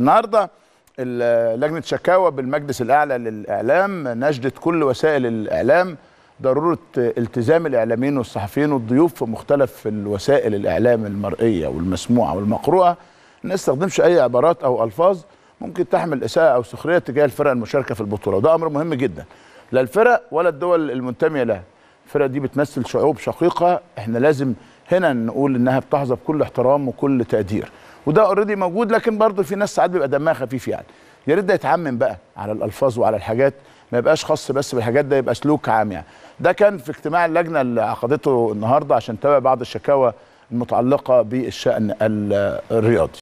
النهارده لجنه شكاوى بالمجلس الاعلى للاعلام نجدت كل وسائل الاعلام ضروره التزام الاعلاميين والصحفيين والضيوف في مختلف الوسائل الاعلام المرئيه والمسموعه والمقروءه ما نستخدمش اي عبارات او الفاظ ممكن تحمل اساءه او سخريه تجاه الفرق المشاركه في البطوله وده امر مهم جدا لا الفرق ولا الدول المنتميه لها الفرق دي بتمثل شعوب شقيقه احنا لازم هنا نقول انها بتحظى بكل احترام وكل تقدير وده اوريدي موجود لكن برضه في ناس ساعات بيبقى دمها خفيف يعني يا ريت ده يتعمم بقى على الالفاظ وعلى الحاجات ما يبقاش خاص بس بالحاجات ده يبقى سلوك عام يعني ده كان في اجتماع اللجنه اللي عقدته النهارده عشان تابع بعض الشكاوى المتعلقه بالشان الرياضي